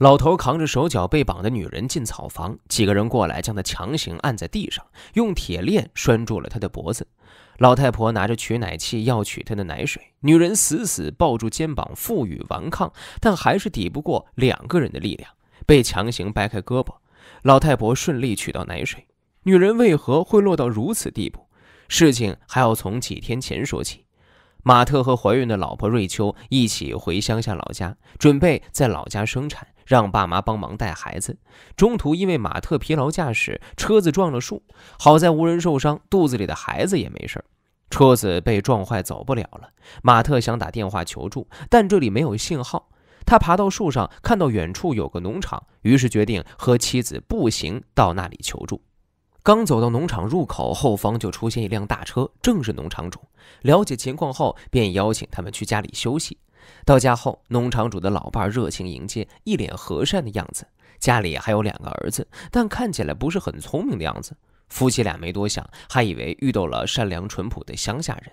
老头扛着手脚被绑的女人进草房，几个人过来将他强行按在地上，用铁链拴住了他的脖子。老太婆拿着取奶器要取他的奶水，女人死死抱住肩膀，负隅顽抗，但还是抵不过两个人的力量，被强行掰开胳膊。老太婆顺利取到奶水。女人为何会落到如此地步？事情还要从几天前说起。马特和怀孕的老婆瑞秋一起回乡下老家，准备在老家生产。让爸妈帮忙带孩子，中途因为马特疲劳驾驶，车子撞了树，好在无人受伤，肚子里的孩子也没事儿。车子被撞坏，走不了了。马特想打电话求助，但这里没有信号。他爬到树上，看到远处有个农场，于是决定和妻子步行到那里求助。刚走到农场入口后方，就出现一辆大车，正是农场主。了解情况后，便邀请他们去家里休息。到家后，农场主的老伴热情迎接，一脸和善的样子。家里还有两个儿子，但看起来不是很聪明的样子。夫妻俩没多想，还以为遇到了善良淳朴的乡下人。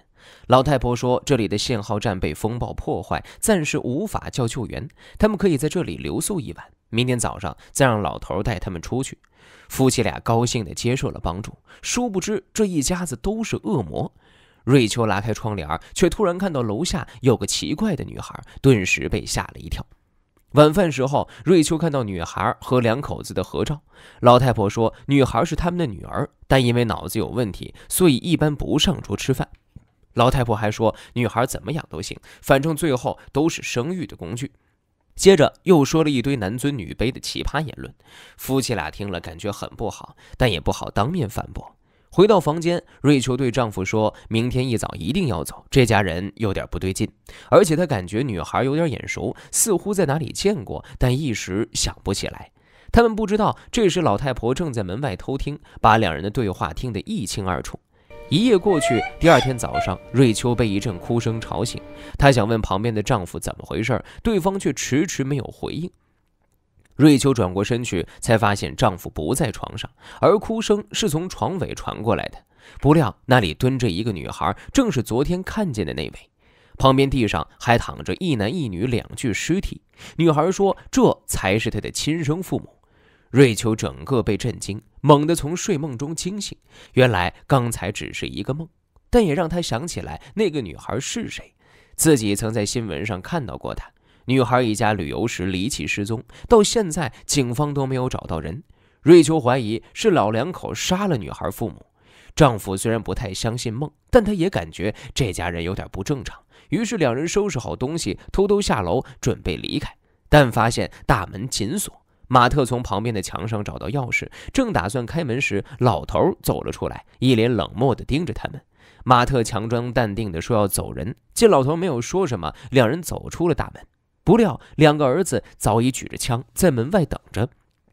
老太婆说，这里的信号站被风暴破坏，暂时无法叫救援，他们可以在这里留宿一晚，明天早上再让老头带他们出去。夫妻俩高兴地接受了帮助，殊不知这一家子都是恶魔。瑞秋拉开窗帘，却突然看到楼下有个奇怪的女孩，顿时被吓了一跳。晚饭时候，瑞秋看到女孩和两口子的合照。老太婆说，女孩是他们的女儿，但因为脑子有问题，所以一般不上桌吃饭。老太婆还说，女孩怎么养都行，反正最后都是生育的工具。接着又说了一堆男尊女卑的奇葩言论。夫妻俩听了感觉很不好，但也不好当面反驳。回到房间，瑞秋对丈夫说：“明天一早一定要走，这家人有点不对劲，而且她感觉女孩有点眼熟，似乎在哪里见过，但一时想不起来。”他们不知道，这时老太婆正在门外偷听，把两人的对话听得一清二楚。一夜过去，第二天早上，瑞秋被一阵哭声吵醒，她想问旁边的丈夫怎么回事，对方却迟迟没有回应。瑞秋转过身去，才发现丈夫不在床上，而哭声是从床尾传过来的。不料那里蹲着一个女孩，正是昨天看见的那位。旁边地上还躺着一男一女两具尸体。女孩说：“这才是她的亲生父母。”瑞秋整个被震惊，猛地从睡梦中惊醒。原来刚才只是一个梦，但也让她想起来那个女孩是谁，自己曾在新闻上看到过她。女孩一家旅游时离奇失踪，到现在警方都没有找到人。瑞秋怀疑是老两口杀了女孩父母。丈夫虽然不太相信梦，但他也感觉这家人有点不正常。于是两人收拾好东西，偷偷下楼准备离开，但发现大门紧锁。马特从旁边的墙上找到钥匙，正打算开门时，老头走了出来，一脸冷漠的盯着他们。马特强装淡定的说要走人，见老头没有说什么，两人走出了大门。不料，两个儿子早已举着枪在门外等着，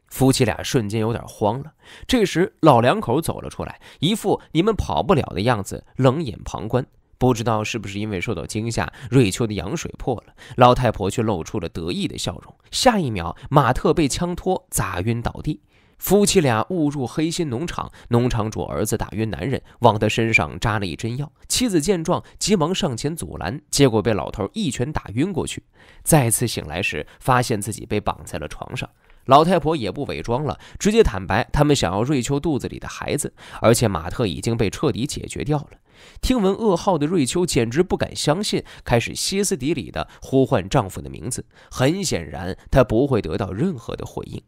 夫妻俩瞬间有点慌了。这时，老两口走了出来，一副你们跑不了的样子，冷眼旁观。不知道是不是因为受到惊吓，瑞秋的羊水破了，老太婆却露出了得意的笑容。下一秒，马特被枪托砸晕倒地。夫妻俩误入黑心农场，农场主儿子打晕男人，往他身上扎了一针药。妻子见状，急忙上前阻拦，结果被老头一拳打晕过去。再次醒来时，发现自己被绑在了床上。老太婆也不伪装了，直接坦白，他们想要瑞秋肚子里的孩子，而且马特已经被彻底解决掉了。听闻噩耗的瑞秋简直不敢相信，开始歇斯底里地呼唤丈夫的名字。很显然，她不会得到任何的回应。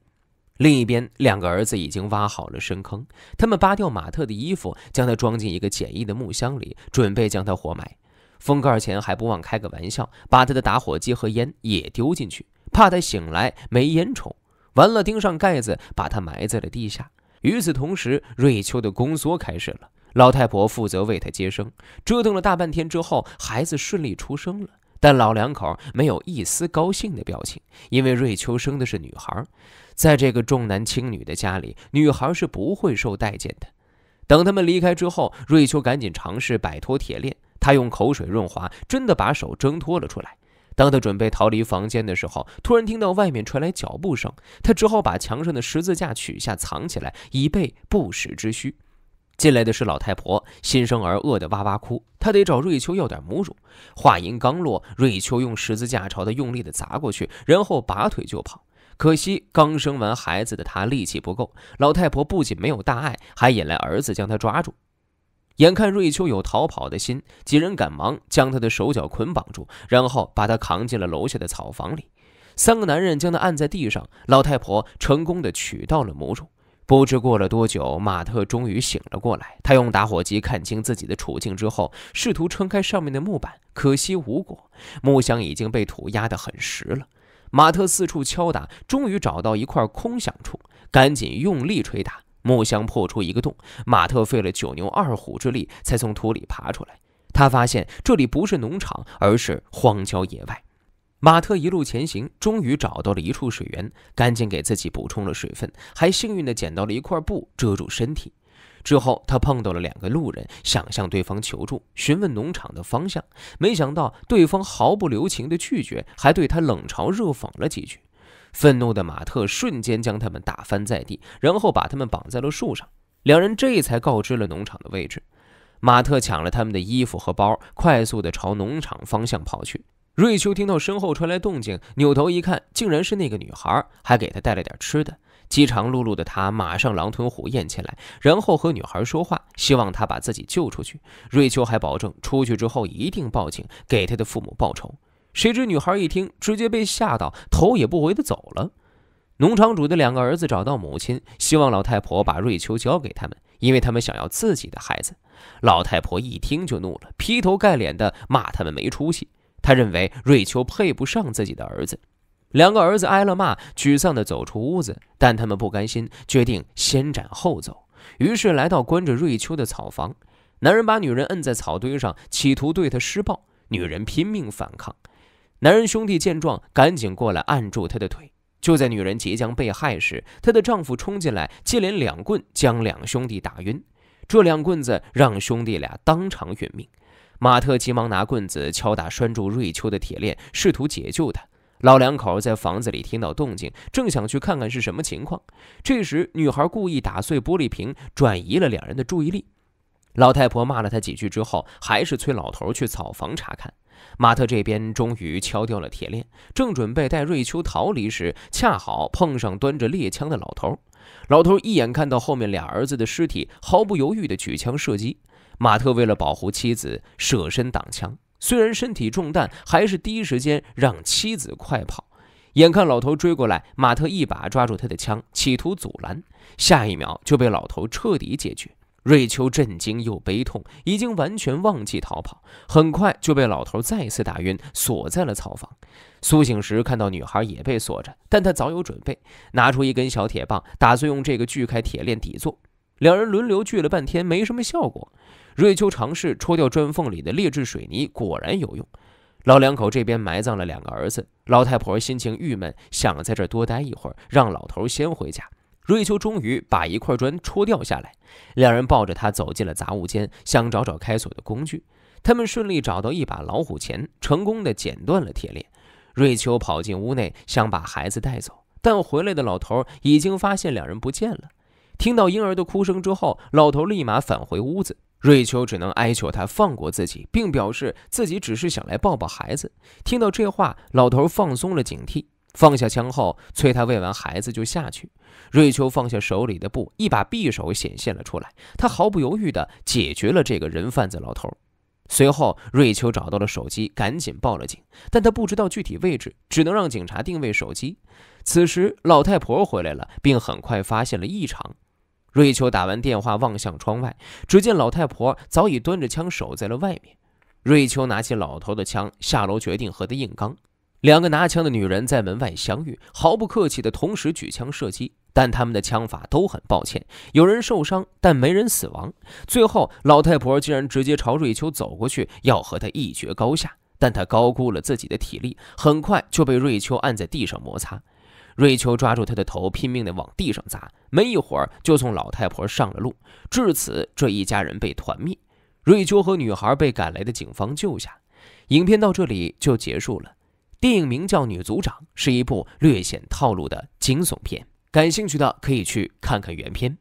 另一边，两个儿子已经挖好了深坑。他们扒掉马特的衣服，将他装进一个简易的木箱里，准备将他活埋。封盖前还不忘开个玩笑，把他的打火机和烟也丢进去，怕他醒来没烟抽。完了，钉上盖子，把他埋在了地下。与此同时，瑞秋的宫缩开始了。老太婆负责为他接生。折腾了大半天之后，孩子顺利出生了。但老两口没有一丝高兴的表情，因为瑞秋生的是女孩。在这个重男轻女的家里，女孩是不会受待见的。等他们离开之后，瑞秋赶紧尝试摆脱铁链，她用口水润滑，真的把手挣脱了出来。当她准备逃离房间的时候，突然听到外面传来脚步声，她只好把墙上的十字架取下藏起来，以备不时之需。进来的是老太婆，新生儿饿得哇哇哭，她得找瑞秋要点母乳。话音刚落，瑞秋用十字架朝她用力地砸过去，然后拔腿就跑。可惜刚生完孩子的她力气不够，老太婆不仅没有大碍，还引来儿子将她抓住。眼看瑞秋有逃跑的心，几人赶忙将她的手脚捆绑住，然后把她扛进了楼下的草房里。三个男人将她按在地上，老太婆成功的取到了母乳。不知过了多久，马特终于醒了过来。他用打火机看清自己的处境之后，试图撑开上面的木板，可惜无果。木箱已经被土压得很实了。马特四处敲打，终于找到一块空响处，赶紧用力捶打木箱，破出一个洞。马特费了九牛二虎之力，才从土里爬出来。他发现这里不是农场，而是荒郊野外。马特一路前行，终于找到了一处水源，赶紧给自己补充了水分，还幸运地捡到了一块布遮住身体。之后，他碰到了两个路人，想向对方求助，询问农场的方向。没想到对方毫不留情地拒绝，还对他冷嘲热讽了几句。愤怒的马特瞬间将他们打翻在地，然后把他们绑在了树上。两人这才告知了农场的位置。马特抢了他们的衣服和包，快速地朝农场方向跑去。瑞秋听到身后传来动静，扭头一看，竟然是那个女孩，还给他带了点吃的。饥肠辘辘的他马上狼吞虎咽起来，然后和女孩说话，希望她把自己救出去。瑞秋还保证出去之后一定报警，给他的父母报仇。谁知女孩一听，直接被吓到，头也不回地走了。农场主的两个儿子找到母亲，希望老太婆把瑞秋交给他们，因为他们想要自己的孩子。老太婆一听就怒了，劈头盖脸地骂他们没出息，他认为瑞秋配不上自己的儿子。两个儿子挨了骂，沮丧地走出屋子，但他们不甘心，决定先斩后奏。于是来到关着瑞秋的草房，男人把女人摁在草堆上，企图对她施暴。女人拼命反抗，男人兄弟见状，赶紧过来按住他的腿。就在女人即将被害时，她的丈夫冲进来，接连两棍将两兄弟打晕。这两棍子让兄弟俩当场殒命。马特急忙拿棍子敲打拴住瑞秋的铁链，试图解救她。老两口在房子里听到动静，正想去看看是什么情况，这时女孩故意打碎玻璃瓶，转移了两人的注意力。老太婆骂了她几句之后，还是催老头去草房查看。马特这边终于敲掉了铁链，正准备带瑞秋逃离时，恰好碰上端着猎枪的老头。老头一眼看到后面俩儿子的尸体，毫不犹豫的举枪射击。马特为了保护妻子，舍身挡枪。虽然身体中弹，还是第一时间让妻子快跑。眼看老头追过来，马特一把抓住他的枪，企图阻拦，下一秒就被老头彻底解决。瑞秋震惊又悲痛，已经完全忘记逃跑，很快就被老头再次打晕，锁在了草房。苏醒时看到女孩也被锁着，但他早有准备，拿出一根小铁棒，打算用这个锯开铁链底座。两人轮流锯了半天，没什么效果。瑞秋尝试戳掉砖缝里的劣质水泥，果然有用。老两口这边埋葬了两个儿子，老太婆心情郁闷，想在这多待一会儿，让老头先回家。瑞秋终于把一块砖戳掉下来，两人抱着他走进了杂物间，想找找开锁的工具。他们顺利找到一把老虎钳，成功的剪断了铁链。瑞秋跑进屋内，想把孩子带走，但回来的老头已经发现两人不见了。听到婴儿的哭声之后，老头立马返回屋子。瑞秋只能哀求他放过自己，并表示自己只是想来抱抱孩子。听到这话，老头放松了警惕，放下枪后催他喂完孩子就下去。瑞秋放下手里的布，一把匕首显现了出来，他毫不犹豫地解决了这个人贩子老头。随后，瑞秋找到了手机，赶紧报了警，但他不知道具体位置，只能让警察定位手机。此时，老太婆回来了，并很快发现了异常。瑞秋打完电话，望向窗外，只见老太婆早已端着枪守在了外面。瑞秋拿起老头的枪，下楼决定和他硬刚。两个拿枪的女人在门外相遇，毫不客气的同时举枪射击，但他们的枪法都很抱歉，有人受伤，但没人死亡。最后，老太婆竟然直接朝瑞秋走过去，要和他一决高下。但她高估了自己的体力，很快就被瑞秋按在地上摩擦。瑞秋抓住他的头，拼命地往地上砸，没一会儿就送老太婆上了路。至此，这一家人被团灭。瑞秋和女孩被赶来的警方救下。影片到这里就结束了。电影名叫《女族长》，是一部略显套路的惊悚片。感兴趣的可以去看看原片。